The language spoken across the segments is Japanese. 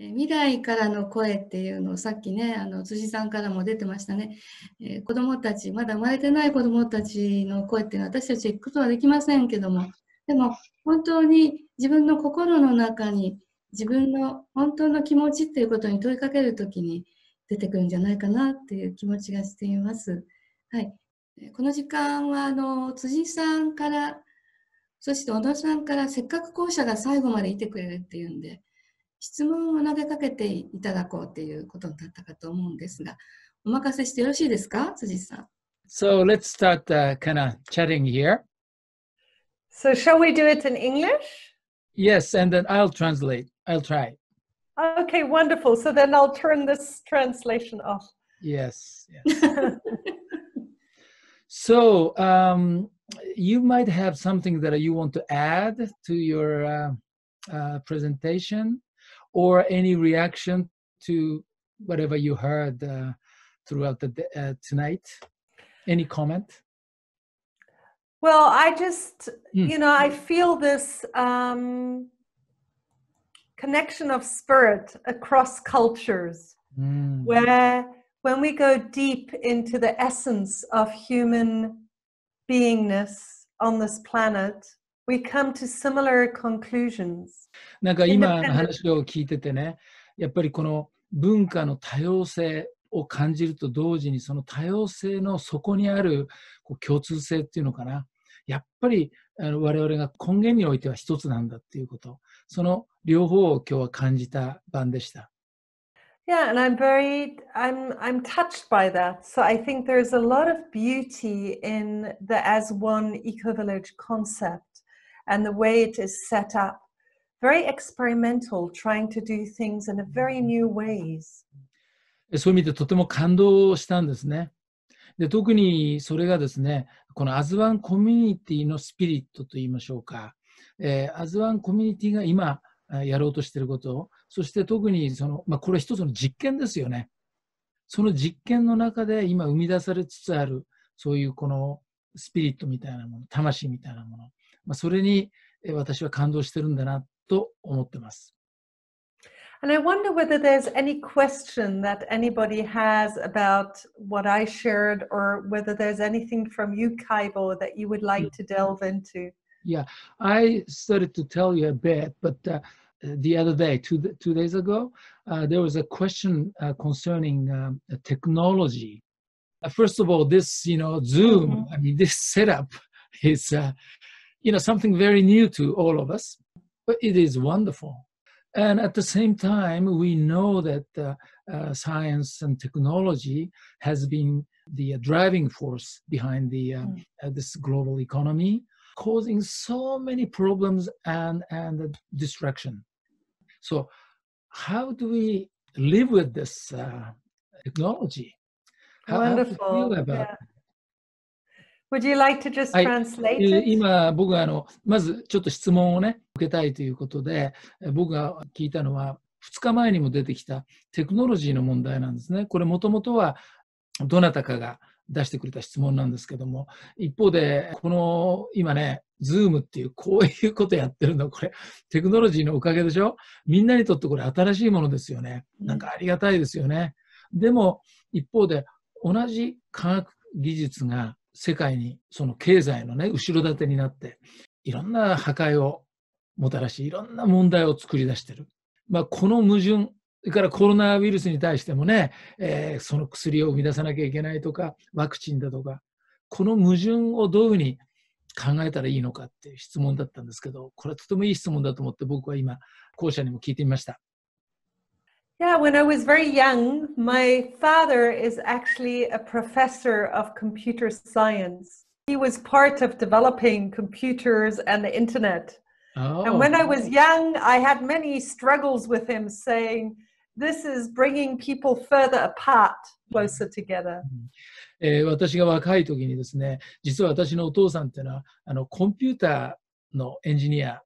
え未来からの声っていうのをさっきねあの辻さんからも出てましたね、えー、子どもたちまだ生まれてない子どもたちの声っていうのは私たち行くことはできませんけどもでも本当に自分の心の中に自分の本当の気持ちっていうことに問いかける時に出てくるんじゃないかなっていう気持ちがしています。はい、この時間はあの辻さんからそして小野さんからせっかく校舎が最後までいてくれるっていうんで質問を投げかけていただこうということになったかと思うんですが、お任せしてよろしいですか、辻さん。So let's start、uh, kind of chatting here. So shall we do it in English? Yes, and then I'll translate. I'll try. Okay, wonderful. So then I'll turn this translation off. Yes. yes. so um, you might have something that you want to add to your uh, uh, presentation or any reaction to whatever you heard uh, throughout the uh, tonight? Any comment? Well, I just, mm. you know, I feel this um, connection of spirit across cultures mm. where when we go deep into the essence of human beingness on this planet, we come to similar conclusions. なんか今の話を聞いててね、やっぱりこの文化の多様性を感じると同時に、その多様性の底にあるこう共通性っていうのかな。やっぱりあの我々が根源においては一つなんだっていうこと。その両方を今日は感じた番でした。Yeah, and I'm very I'm I'm touched by that. So I think there's a lot of beauty in the as one eco village concept. and the way it is set up. Very experimental, trying to do things in a very new ways. そういう意味でとても感動したんですね。で特にそれがですね、このアズワンコミュニティのスピリットといいましょうか、えー、アズワンコミュニティが今やろうとしていることそして特にその、まあ、これ一つの実験ですよね。その実験の中で今生み出されつつある、そういうこのスピリットみたいなもの、魂みたいなもの、まあ、それに私は感動してるんだなと思ってます。And I wonder whether there's any question that anybody has about what I shared or whether there's anything from you, Kaibo, that you would like to delve into. Yeah, I started to tell you a bit, but uh, the other day, two, two days ago, uh, there was a question uh, concerning um, technology. Uh, first of all, this, you know, Zoom, mm-hmm. I mean, this setup is, uh, you know, something very new to all of us, but it is wonderful. And at the same time, we know that uh, uh, science and technology has been the driving force behind the, uh, mm. this global economy, causing so many problems and, and distraction. So, how do we live with this uh, technology? How, Wonderful. How do you feel about yeah. Would you like to just translate はい、今僕はあのまずちょっと質問をね受けたいということで僕が聞いたのは2日前にも出てきたテクノロジーの問題なんですね。これもともとはどなたかが出してくれた質問なんですけども、一方で、この今ね、ズームっていうこういうことやってるの、これ、テクノロジーのおかげでしょみんなにとってこれ新しいものですよね。なんかありがたいですよね。でも、一方で、同じ科学技術が世界にその経済のね後ろ盾になっていろんな破壊をもたらしいろんな問題を作り出してる、まあ、この矛盾それからコロナウイルスに対してもね、えー、その薬を生み出さなきゃいけないとかワクチンだとかこの矛盾をどういうふうに考えたらいいのかっていう質問だったんですけどこれはとてもいい質問だと思って僕は今後者にも聞いてみました。Yeah, when I was very young, my father is actually a professor of computer science. He was part of developing computers and the internet. Oh. And when I oh. was young, I had many struggles with him saying, this is bringing people further apart, closer together. えー、私が若い時にですね、実は私のお父さんっていうのは、あのコンピューターのエンジニア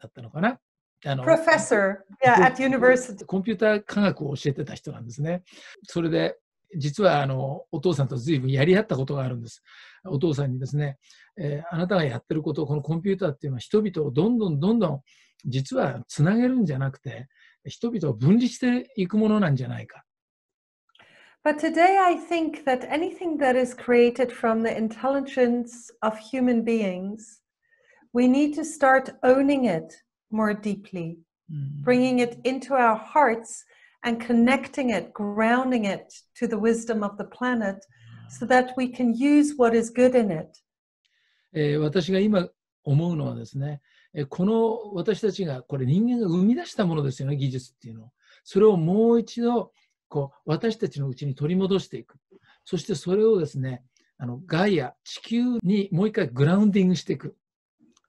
だったのかな。Mm-hmm. Eh, あの、professor yeah, at university. コンピューター科学を教えてた人なんですね。それで、実はあのお父さんと随分やり合ったことがあるんです。お父さんにですね、えー、あなたがやってること、このコンピューターっていうのは人々をどんどんどんどん実はつなげるんじゃなくて、人々を分離していくものなんじゃないか。But today I think that anything that is created from the intelligence of human beings, we need to start owning it more deeply, mm. bringing it into our hearts and connecting it, grounding it to the wisdom of the planet so that we can use what is good in it. えー、私が今思うのはですね、えー、この私たちがこれ人間が生み出したものですよね技術っていうのそれをもう一度こう私たちのうちに取り戻していくそしてそれをですねあのガイア地球にもう一回グラウンディングしていく、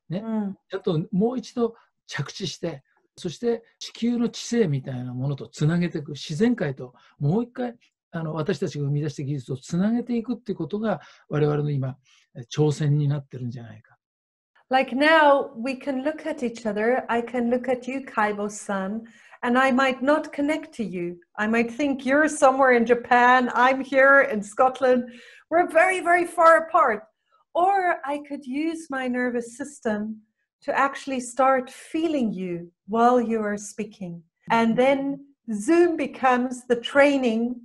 ね、うん、あともう一度着地して、そして地球の知性みたいなものとつなげていく、自然界ともう一回あの私たちが生み出した技術をつなげていくっていうことが我々の今挑戦になってるんじゃないか。Like now, we can look at each other. I can look at you, Kaibo san, and I might not connect to you. I might think you're somewhere in Japan, I'm here in Scotland. We're very, very far apart. Or I could use my nervous system to actually start feeling you while you are speaking. And then Zoom becomes the training,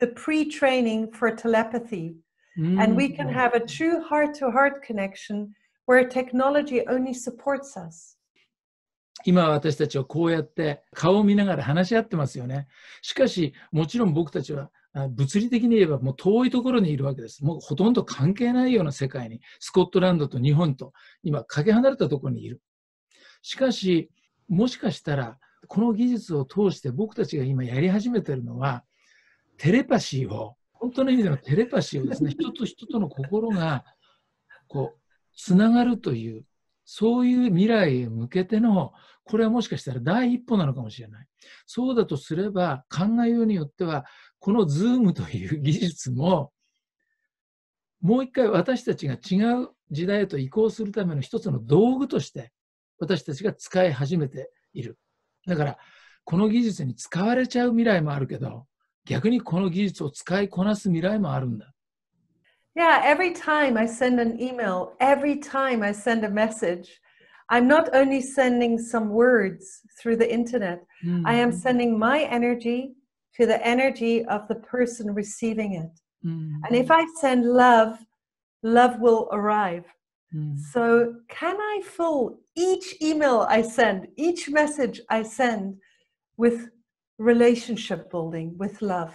the pre training for telepathy. Mm. And we can mm. have a true heart to heart connection where technology only supports us. 今私たちはこうやって顔を見ながら話し合ってますよね。しかし、もちろん僕たちは物理的に言えばもう遠いところにいるわけです。もうほとんど関係ないような世界に、スコットランドと日本と今かけ離れたところにいる。しかし、もしかしたら、この技術を通して僕たちが今やり始めているのは、テレパシーを、本当の意味でのテレパシーをですね、人と人との心が、こう、つながるという、そういう未来へ向けての、これはもしかしたら第一歩なのかもしれない。そうだとすれば、考えようによっては、このズームという技術も、もう一回私たちが違う時代へと移行するための一つの道具として、私たちが使い始めている。だから、この技術に使われちゃう未来もあるけど、逆にこの技術を使いこなす未来もあるんだ。Yeah, every time I send an email, every time I send a message, I'm not only sending some words through the internet, mm. I am sending my energy, to the energy of the person receiving it. Mm. And if I send love, love will arrive. Mm. So, can I fill each email I send, each message I send with relationship building, with love?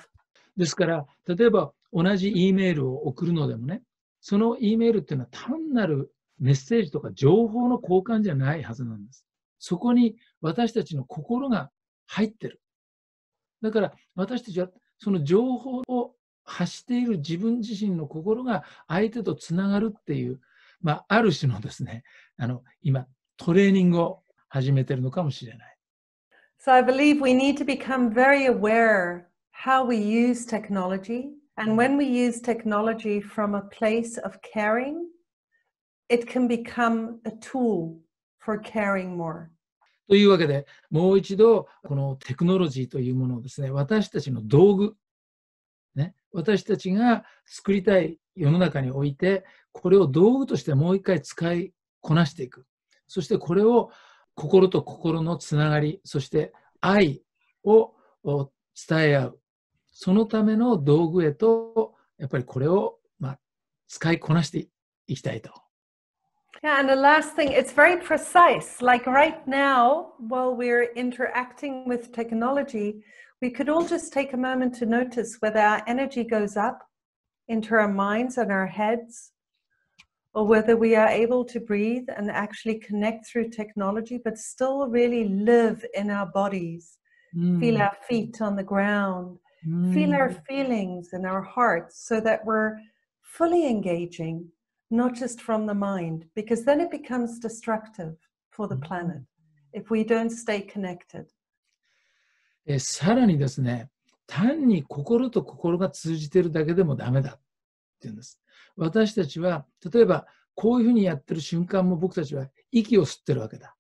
ですから、例えば同じ E メールを送るのでもね、その E メールっていうのは単なるメッセージとか情報の交換じゃないはずなんです。そこに私たちの心が入ってる。だから私たちはその情報を発している自分自身の心が相手とつながるっていう、まあ、ある種のですね、あの今、トレーニングを始めてるのかもしれない。So I believe we need to become very aware how we use technology. And when we use technology from a place of caring, it can become a tool for caring more. というわけで、もう一度、このテクノロジーというものをですね、私たちの道具、ね、私たちが作りたい世の中において、これを道具としてもう一回使いこなしていく。そしてこれを心と心のつながり、そして愛を伝え合う。そのための道具へと、やっぱりこれを、まあ、使いこなしていきたいと Yeah, and the last thing, it's very precise. Like right now, while we're interacting with technology, we could all just take a moment to notice whether our energy goes up into our minds and our heads, or whether we are able to breathe and actually connect through technology, but still really live in our bodies, mm. feel our feet on the ground, mm. feel our mm. feelings in our hearts, so that we're fully engaging not just from the mind, because then it becomes destructive for the planet if we don't stay connected. えさらにですね、単に心と心が通じているだけでもダメだっていうんです。私たちは、例えば、こういうふうにやってる瞬間も僕たちは息を吸ってるわけだ。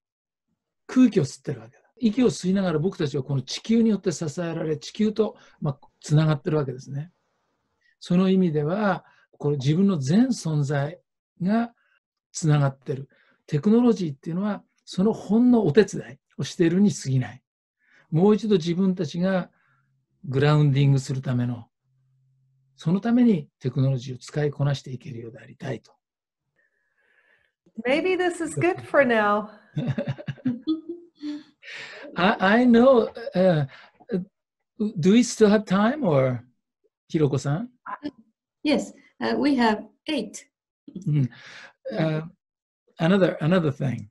空気を吸ってるわけだ。息を吸いながら僕たちはこの地球によって支えられ、地球と、まあ、がってるわけですね。その意味では、これ自分の全存在がつながってる。テクノロジーっていうのは、そのほんのお手伝いをしているに過ぎない。もう一度自分たちがグラウンディングするための、そのためにテクノロジーを使いこなしていけるようでありたいと。Maybe this is good for now. I, I know.、Uh, do we still have time or? Hiroko san? Yes, uh, we have eight uh, another another thing.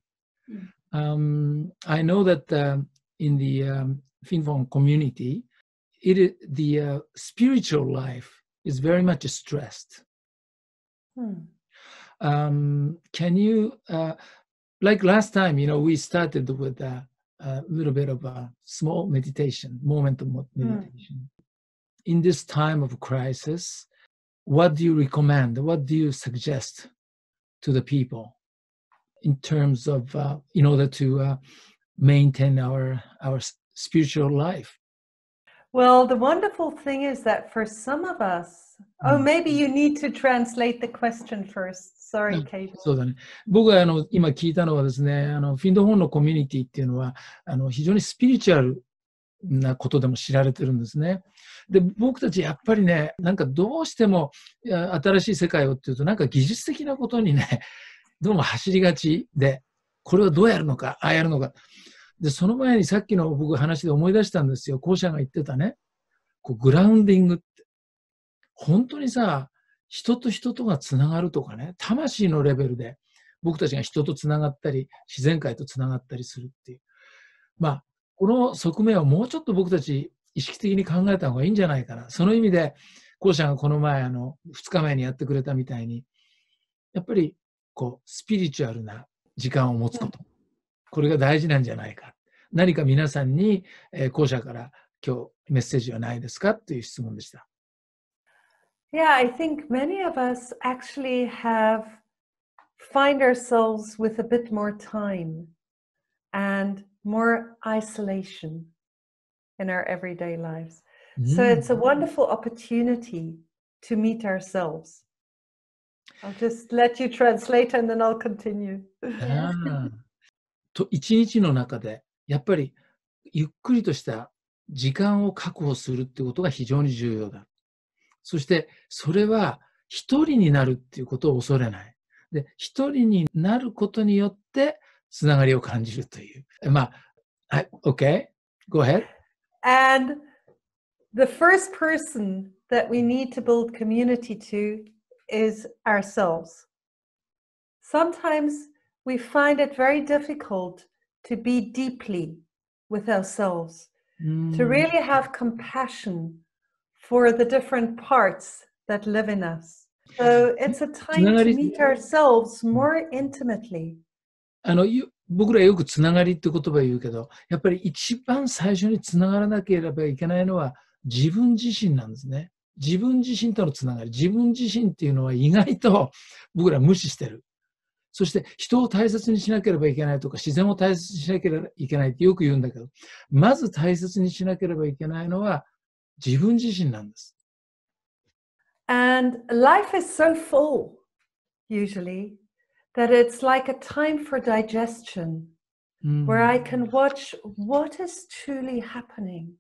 Hmm. Um, I know that uh, in the um, community, it the uh, spiritual life is very much stressed. Hmm. Um, can you, uh, like last time, you know, we started with a, a little bit of a small meditation, moment of hmm. meditation. Hmm. In this time of crisis, what do you recommend? What do you suggest to the people in terms of uh, in order to uh, maintain our our spiritual life? Well, the wonderful thing is that for some of us, oh, mm. maybe you need to translate the question first. Sorry, Kate. そうだね。僕があの今聞いたのはですね、あのフィンドホーンのコミュニティっていうのはあの非常にスピリチュアルなことでも知られてるんですね。で、僕たちやっぱりね、なんかどうしても新しい世界をっていうと、なんか技術的なことにね、どうも走りがちで、これをどうやるのか、ああやるのか。で、その前にさっきの僕話で思い出したんですよ。校舎が言ってたね、こうグラウンディングって。本当にさ、人と人とがつながるとかね、魂のレベルで僕たちが人とつながったり、自然界とつながったりするっていう。まあ、この側面をもうちょっと僕たち意識的に考えた方がいいんじゃないかな。その意味で、校舎がこの前、あの、2日前にやってくれたみたいに、やっぱり、こう、スピリチュアルな時間を持つこと。これが大事なんじゃないか。何か皆さんに、えー、校舎から今日メッセージはないですかという質問でした。Yeah, I think many of us actually have find ourselves with a bit more time and more isolation. in our everyday lives. Mm. So it's a wonderful opportunity to meet ourselves. I'll just let you translate and then I'll continue. と一日の中でやっぱりゆっくりとした時間を確保するっていうことが非常に重要だ。そしてそれは一人になるっていうことを恐れない。で、一人になることによってつながりを感じるという。まあ、はい、OK? Go ahead. And the first person that we need to build community to is ourselves. Sometimes we find it very difficult to be deeply with ourselves, mm. to really have compassion for the different parts that live in us. So it's a time to meet ourselves more intimately. I know you, 僕らよくつながりって言葉言うけど、やっぱり一番最初につながらなければいけないのは自分自身なんですね。自分自身とのつながり。自分自身っていうのは意外と僕ら無視してる。そして人を大切にしなければいけないとか自然を大切にしなければいけないってよく言うんだけど、まず大切にしなければいけないのは自分自身なんです。And life is so full, usually. that it's like a time for digestion mm. where I can mm. watch what is truly happening,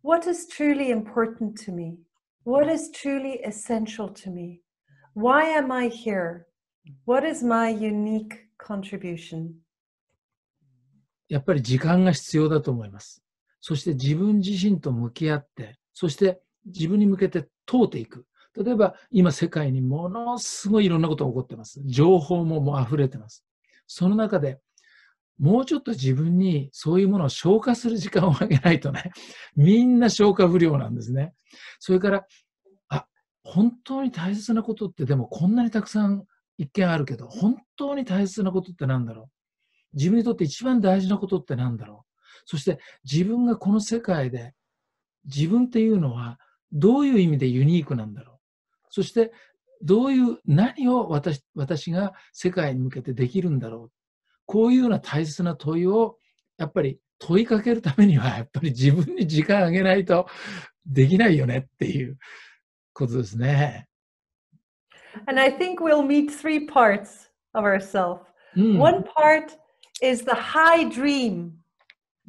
what is truly important to me, what is truly essential to me, why am I here, what is my unique contribution. やっぱり時間が必要だと思います。そして自分自身と向き合って、そして自分に向けて問うていく。例えば今世界にものすごいいろんなことが起こってます。情報ももう溢れてます。その中でもうちょっと自分にそういうものを消化する時間をあげないとね、みんな消化不良なんですね。それから、あ、本当に大切なことってでもこんなにたくさん一見あるけど、本当に大切なことって何だろう自分にとって一番大事なことって何だろうそして自分がこの世界で自分っていうのはどういう意味でユニークなんだろうそしてどういう何を私私が世界に向けてできるんだろうこういうような大切な問いをやっぱり問いかけるためにはやっぱり自分に時間あげないとできないよねっていうことですね。And I think we'll meet three parts of ourselves.、うん、One part is the high dream,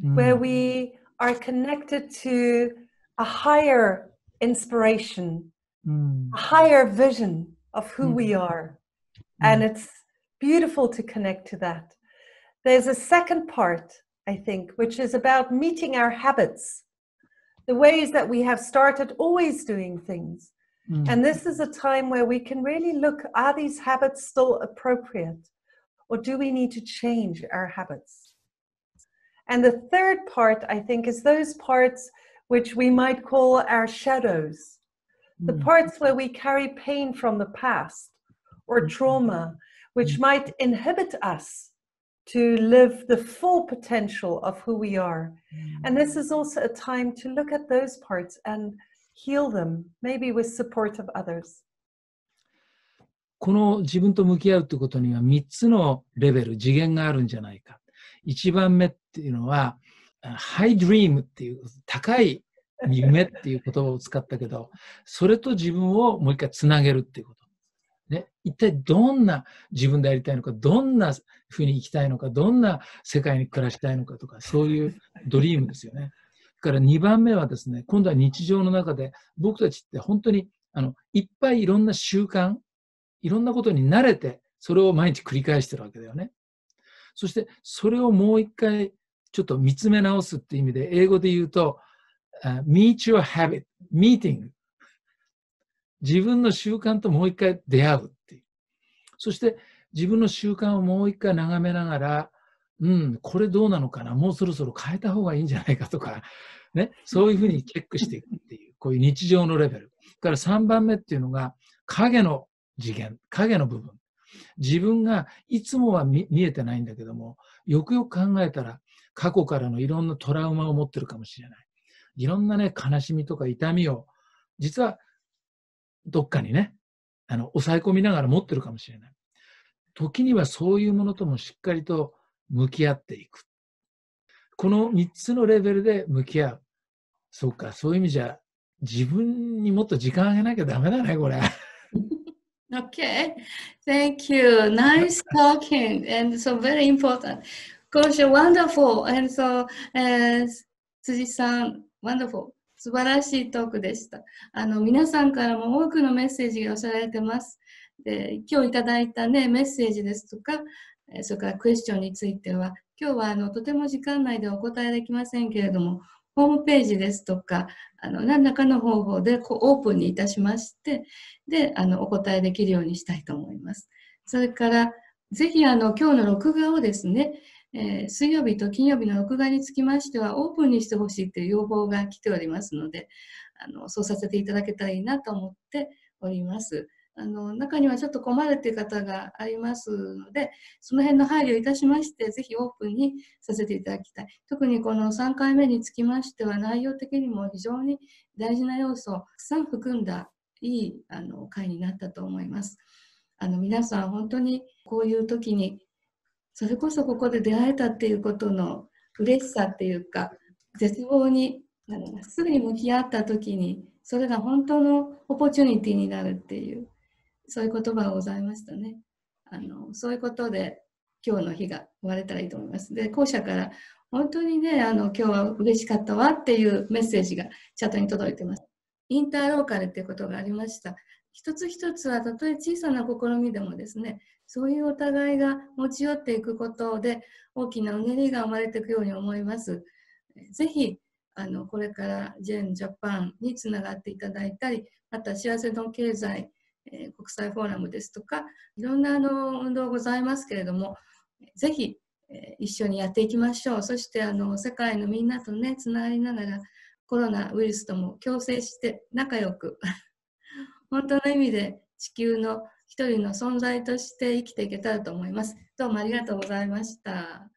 where we are connected to a higher inspiration. mm. a higher vision of who mm-hmm. mm. we are. And it's beautiful to connect to that. There's a second part, I think, which is about meeting our habits, the ways that we have started always doing things. Mm. And this is a time where we can really look are these habits still appropriate? Or do we need to change our habits? And the third part, I think, is those parts which we might call our shadows the hmm. parts where we carry pain from the past or hmm. trauma, which hmm. might inhibit us to live the full potential of who we are. And this is also a time to look at those parts and heal them, maybe with support of others. この自分と向き合うということには3つのレベル、次元があるんじゃないか。1番目っていうのは、ハイドリームっていう高い夢っていう言葉を使ったけど、それと自分をもう一回つなげるっていうこと。ね、一体どんな自分でやりたいのか、どんなふうに生きたいのか、どんな世界に暮らしたいのかとか、そういうドリームですよね。から2番目はですね、今度は日常の中で、僕たちって本当にあのいっぱいいろんな習慣、いろんなことに慣れて、それを毎日繰り返してるわけだよね。そして、それをもう一回ちょっと見つめ直すっていう意味で、英語で言うと、meet your habit, meeting 自分の習慣ともう一回出会うっていう。そして自分の習慣をもう一回眺めながら、うん、これどうなのかな、もうそろそろ変えた方がいいんじゃないかとか、ね、そういうふうにチェックしていくっていう、こういう日常のレベル。から3番目っていうのが、影の次元、影の部分。自分がいつもは見えてないんだけども、よくよく考えたら、過去からのいろんなトラウマを持ってるかもしれない。いろんなね、悲しみとか痛みを、実はどっかにね、あの、抑え込みながら持ってるかもしれない。時にはそういうものともしっかりと向き合っていく。この3つのレベルで向き合う。そうか、そういう意味じゃ、自分にもっと時間あげなきゃダメだね、これ。Okay, thank you. Nice talking and so very important. Gosh, wonderful. And so, uh, 辻さん、ワンダフォー。素晴らしいトークでした。あの、皆さんからも多くのメッセージが寄せられてます。で、今日いただいたね、メッセージですとか、それからクエスチョンについては、今日はあの、とても時間内でお答えできませんけれども、ホームページですとか、あの、何らかの方法でこうオープンにいたしまして、で、あの、お答えできるようにしたいと思います。それから、ぜひあの、今日の録画をですね、えー、水曜日と金曜日の録画につきましては、オープンにしてほしいという要望が来ておりますので、あのそうさせていただけたらいいなと思っております。あの中にはちょっと困るという方がありますので、その辺の配慮いたしまして、ぜひオープンにさせていただきたい。特にこの3回目につきましては、内容的にも非常に大事な要素をたくさん含んだいいあの回になったと思います。あの皆さん本当にこういう時にそれこそここで出会えたっていうことの嬉しさっていうか絶望にすぐに向き合った時にそれが本当のオポチュニティになるっていうそういう言葉がございましたねあのそういうことで今日の日が終われたらいいと思いますで校舎から本当にねあの今日は嬉しかったわっていうメッセージがチャットに届いてますインターローカルっていうことがありました一つ一つはたとえ小さな試みでもですねそういうお互いが持ち寄っていくことで大きなうねりが生まれていくように思います。ぜひあのこれからジェンジャパンにつながっていただいたりまた幸せの経済、えー、国際フォーラムですとかいろんなあの運動ございますけれどもぜひ、えー、一緒にやっていきましょうそしてあの世界のみんなとねつながりながらコロナウイルスとも共生して仲良く本当の意味で地球の一人の存在として生きていけたらと思います。どうもありがとうございました。